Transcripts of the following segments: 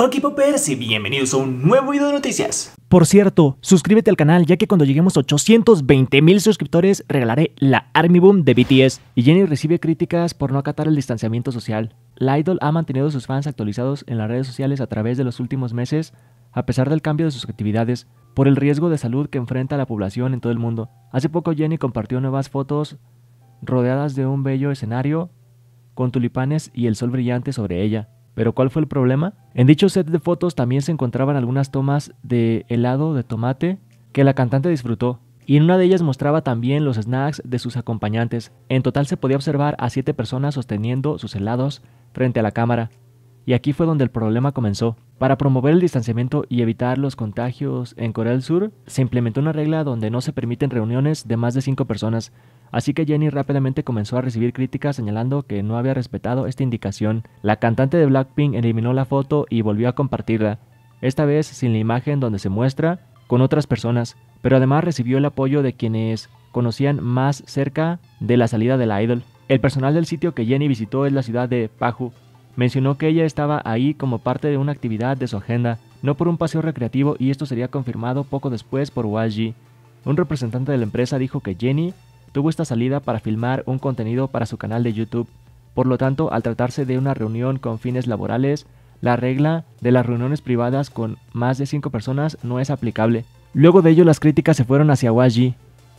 Hola Poppers y bienvenidos a un nuevo video de noticias. Por cierto, suscríbete al canal ya que cuando lleguemos a 820 mil suscriptores regalaré la Army Boom de BTS. Y Jenny recibe críticas por no acatar el distanciamiento social. La idol ha mantenido a sus fans actualizados en las redes sociales a través de los últimos meses, a pesar del cambio de sus actividades, por el riesgo de salud que enfrenta la población en todo el mundo. Hace poco Jenny compartió nuevas fotos rodeadas de un bello escenario con tulipanes y el sol brillante sobre ella. Pero ¿cuál fue el problema? En dicho set de fotos también se encontraban algunas tomas de helado de tomate que la cantante disfrutó, y en una de ellas mostraba también los snacks de sus acompañantes. En total se podía observar a siete personas sosteniendo sus helados frente a la cámara. Y aquí fue donde el problema comenzó. Para promover el distanciamiento y evitar los contagios en Corea del Sur, se implementó una regla donde no se permiten reuniones de más de 5 personas, así que Jenny rápidamente comenzó a recibir críticas señalando que no había respetado esta indicación. La cantante de Blackpink eliminó la foto y volvió a compartirla, esta vez sin la imagen donde se muestra con otras personas, pero además recibió el apoyo de quienes conocían más cerca de la salida de la idol. El personal del sitio que Jenny visitó es la ciudad de Paju, Mencionó que ella estaba ahí como parte de una actividad de su agenda, no por un paseo recreativo y esto sería confirmado poco después por Waji. Un representante de la empresa dijo que Jenny tuvo esta salida para filmar un contenido para su canal de YouTube. Por lo tanto, al tratarse de una reunión con fines laborales, la regla de las reuniones privadas con más de 5 personas no es aplicable. Luego de ello las críticas se fueron hacia Waji,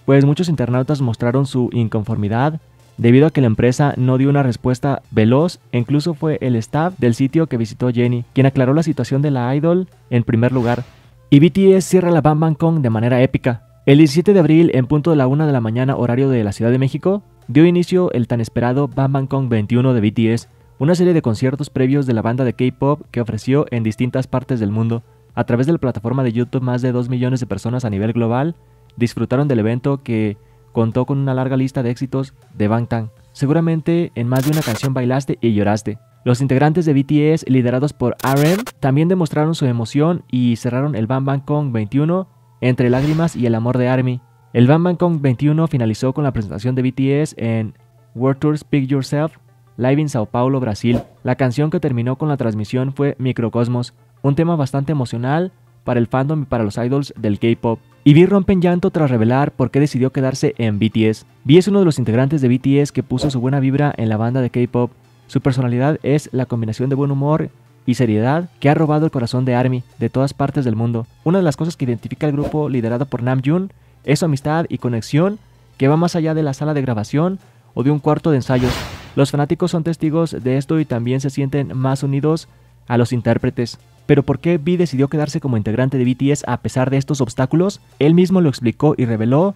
pues muchos internautas mostraron su inconformidad debido a que la empresa no dio una respuesta veloz incluso fue el staff del sitio que visitó Jenny quien aclaró la situación de la idol en primer lugar. Y BTS cierra la Bam Bang Kong de manera épica. El 17 de abril, en punto de la 1 de la mañana horario de la Ciudad de México, dio inicio el tan esperado Bam Bang Kong 21 de BTS, una serie de conciertos previos de la banda de K-pop que ofreció en distintas partes del mundo. A través de la plataforma de YouTube, más de 2 millones de personas a nivel global disfrutaron del evento que contó con una larga lista de éxitos de Bangtan. Seguramente en más de una canción bailaste y lloraste. Los integrantes de BTS, liderados por RM, también demostraron su emoción y cerraron el Bang Bang Kong 21 entre lágrimas y el amor de ARMY. El Bang Bang Kong 21 finalizó con la presentación de BTS en World Tour Speak Yourself Live in Sao Paulo, Brasil. La canción que terminó con la transmisión fue Microcosmos, un tema bastante emocional para el fandom y para los idols del K-pop. Y V rompe en llanto tras revelar por qué decidió quedarse en BTS. V es uno de los integrantes de BTS que puso su buena vibra en la banda de K-pop. Su personalidad es la combinación de buen humor y seriedad que ha robado el corazón de ARMY de todas partes del mundo. Una de las cosas que identifica al grupo liderado por Namjoon es su amistad y conexión que va más allá de la sala de grabación o de un cuarto de ensayos. Los fanáticos son testigos de esto y también se sienten más unidos a los intérpretes. Pero ¿por qué V decidió quedarse como integrante de BTS a pesar de estos obstáculos? Él mismo lo explicó y reveló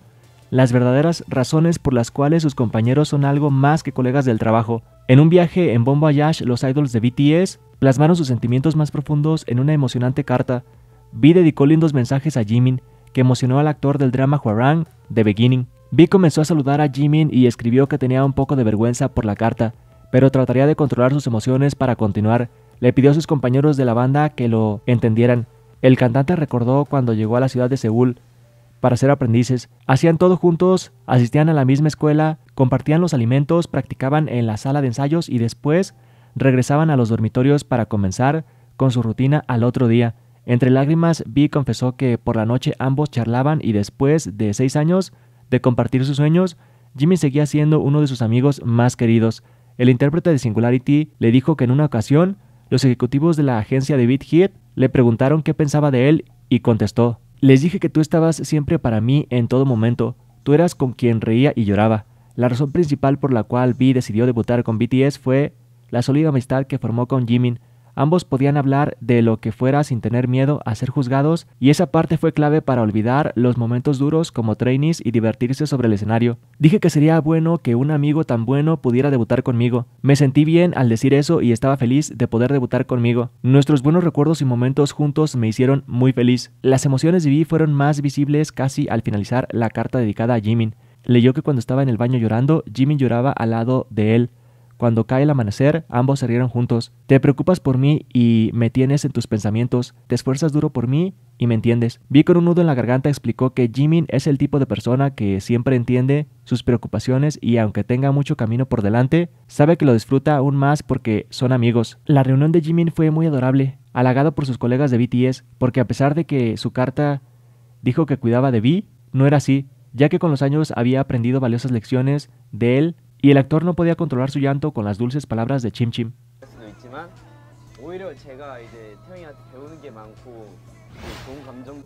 las verdaderas razones por las cuales sus compañeros son algo más que colegas del trabajo. En un viaje en Bombayash, los idols de BTS plasmaron sus sentimientos más profundos en una emocionante carta. Vi dedicó lindos mensajes a Jimin, que emocionó al actor del drama Huarang The Beginning. Vi comenzó a saludar a Jimin y escribió que tenía un poco de vergüenza por la carta, pero trataría de controlar sus emociones para continuar le pidió a sus compañeros de la banda que lo entendieran. El cantante recordó cuando llegó a la ciudad de Seúl para ser aprendices. Hacían todo juntos, asistían a la misma escuela, compartían los alimentos, practicaban en la sala de ensayos y después regresaban a los dormitorios para comenzar con su rutina al otro día. Entre lágrimas, Bee confesó que por la noche ambos charlaban y después de seis años de compartir sus sueños, Jimmy seguía siendo uno de sus amigos más queridos. El intérprete de Singularity le dijo que en una ocasión los ejecutivos de la agencia de Hit le preguntaron qué pensaba de él y contestó, les dije que tú estabas siempre para mí en todo momento, tú eras con quien reía y lloraba. La razón principal por la cual B decidió debutar con BTS fue la sólida amistad que formó con Jimin, Ambos podían hablar de lo que fuera sin tener miedo a ser juzgados y esa parte fue clave para olvidar los momentos duros como trainees y divertirse sobre el escenario. Dije que sería bueno que un amigo tan bueno pudiera debutar conmigo. Me sentí bien al decir eso y estaba feliz de poder debutar conmigo. Nuestros buenos recuerdos y momentos juntos me hicieron muy feliz. Las emociones de Vi fueron más visibles casi al finalizar la carta dedicada a Jimin. Leyó que cuando estaba en el baño llorando, Jimin lloraba al lado de él. Cuando cae el amanecer, ambos se rieron juntos. Te preocupas por mí y me tienes en tus pensamientos. Te esfuerzas duro por mí y me entiendes. Vi con un nudo en la garganta explicó que Jimin es el tipo de persona que siempre entiende sus preocupaciones y aunque tenga mucho camino por delante, sabe que lo disfruta aún más porque son amigos. La reunión de Jimin fue muy adorable, halagado por sus colegas de BTS, porque a pesar de que su carta dijo que cuidaba de V, no era así, ya que con los años había aprendido valiosas lecciones de él y el actor no podía controlar su llanto con las dulces palabras de Chim Chim.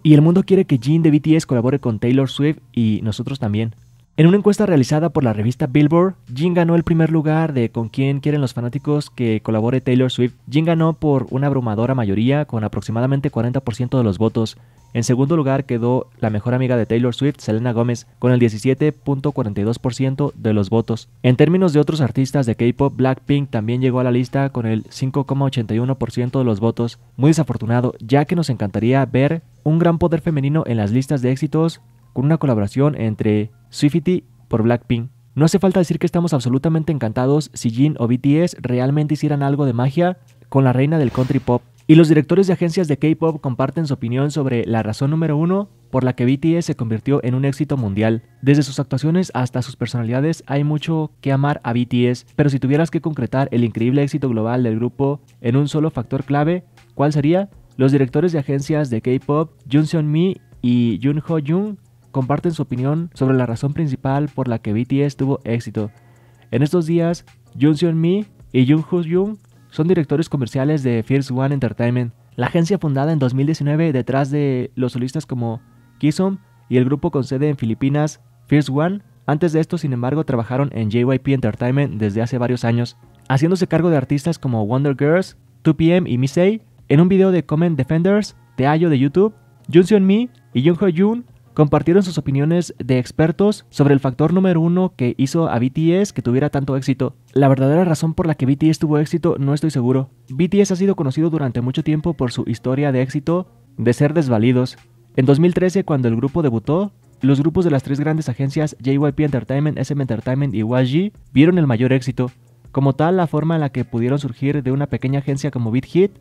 Y el mundo quiere que Jin de BTS colabore con Taylor Swift y nosotros también. En una encuesta realizada por la revista Billboard, Jin ganó el primer lugar de con quién quieren los fanáticos que colabore Taylor Swift. Jin ganó por una abrumadora mayoría con aproximadamente 40% de los votos. En segundo lugar quedó la mejor amiga de Taylor Swift, Selena Gómez, con el 17.42% de los votos. En términos de otros artistas de K-pop, Blackpink también llegó a la lista con el 5.81% de los votos. Muy desafortunado, ya que nos encantaría ver un gran poder femenino en las listas de éxitos con una colaboración entre Swifty por Blackpink. No hace falta decir que estamos absolutamente encantados si Jin o BTS realmente hicieran algo de magia con la reina del country pop. Y los directores de agencias de K-Pop comparten su opinión sobre la razón número uno por la que BTS se convirtió en un éxito mundial. Desde sus actuaciones hasta sus personalidades hay mucho que amar a BTS, pero si tuvieras que concretar el increíble éxito global del grupo en un solo factor clave, ¿cuál sería? Los directores de agencias de K-Pop, Jun Seon Mi y Jun Ho Jung, comparten su opinión sobre la razón principal por la que BTS tuvo éxito. En estos días, Jun Seon Mi y Jun Ho Jung son directores comerciales de First One Entertainment, la agencia fundada en 2019 detrás de los solistas como Kisum y el grupo con sede en Filipinas, First One. Antes de esto, sin embargo, trabajaron en JYP Entertainment desde hace varios años, haciéndose cargo de artistas como Wonder Girls, 2PM y Misei, en un video de Comment Defenders, de Ayo de YouTube, Junseon Me y Jung Ho Jun compartieron sus opiniones de expertos sobre el factor número uno que hizo a BTS que tuviera tanto éxito. La verdadera razón por la que BTS tuvo éxito no estoy seguro. BTS ha sido conocido durante mucho tiempo por su historia de éxito de ser desvalidos. En 2013, cuando el grupo debutó, los grupos de las tres grandes agencias JYP Entertainment, SM Entertainment y YG vieron el mayor éxito. Como tal, la forma en la que pudieron surgir de una pequeña agencia como BitHit,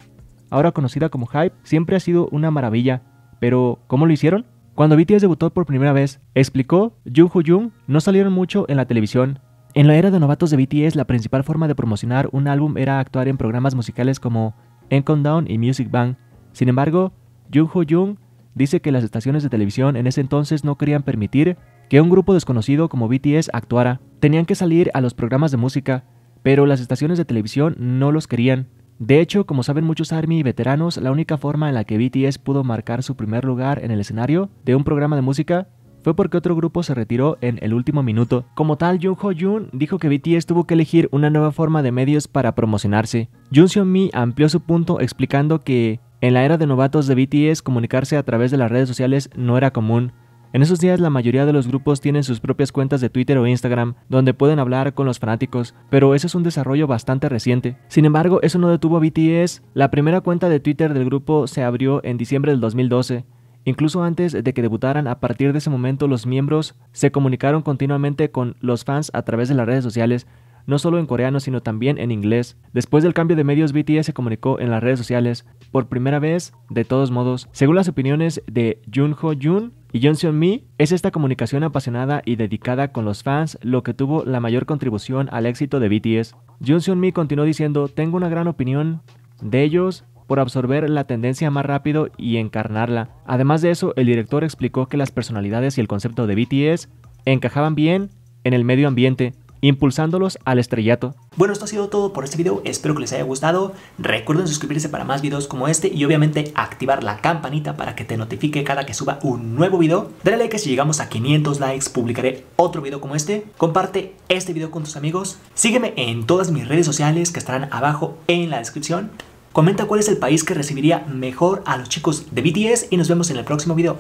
ahora conocida como Hype, siempre ha sido una maravilla. Pero, ¿cómo lo hicieron? Cuando BTS debutó por primera vez, explicó, Jung Hoo Jung no salieron mucho en la televisión. En la era de novatos de BTS, la principal forma de promocionar un álbum era actuar en programas musicales como En Countdown y Music Bank. Sin embargo, Jung Hoo Jung dice que las estaciones de televisión en ese entonces no querían permitir que un grupo desconocido como BTS actuara. Tenían que salir a los programas de música, pero las estaciones de televisión no los querían. De hecho, como saben muchos ARMY y veteranos, la única forma en la que BTS pudo marcar su primer lugar en el escenario de un programa de música fue porque otro grupo se retiró en el último minuto. Como tal, Jung Ho Jun dijo que BTS tuvo que elegir una nueva forma de medios para promocionarse. Jun Seon Mi amplió su punto explicando que en la era de novatos de BTS comunicarse a través de las redes sociales no era común, en esos días la mayoría de los grupos tienen sus propias cuentas de Twitter o Instagram, donde pueden hablar con los fanáticos, pero eso es un desarrollo bastante reciente. Sin embargo, eso no detuvo a BTS. La primera cuenta de Twitter del grupo se abrió en diciembre del 2012. Incluso antes de que debutaran, a partir de ese momento los miembros se comunicaron continuamente con los fans a través de las redes sociales, no solo en coreano, sino también en inglés. Después del cambio de medios, BTS se comunicó en las redes sociales por primera vez, de todos modos. Según las opiniones de Junho Jun, y Seon Me es esta comunicación apasionada y dedicada con los fans lo que tuvo la mayor contribución al éxito de BTS. Johnson Mi continuó diciendo, tengo una gran opinión de ellos por absorber la tendencia más rápido y encarnarla. Además de eso, el director explicó que las personalidades y el concepto de BTS encajaban bien en el medio ambiente, impulsándolos al estrellato. Bueno, esto ha sido todo por este video, espero que les haya gustado. Recuerden suscribirse para más videos como este y obviamente activar la campanita para que te notifique cada que suba un nuevo video. Dale like si llegamos a 500 likes, publicaré otro video como este. Comparte este video con tus amigos. Sígueme en todas mis redes sociales que estarán abajo en la descripción. Comenta cuál es el país que recibiría mejor a los chicos de BTS y nos vemos en el próximo video.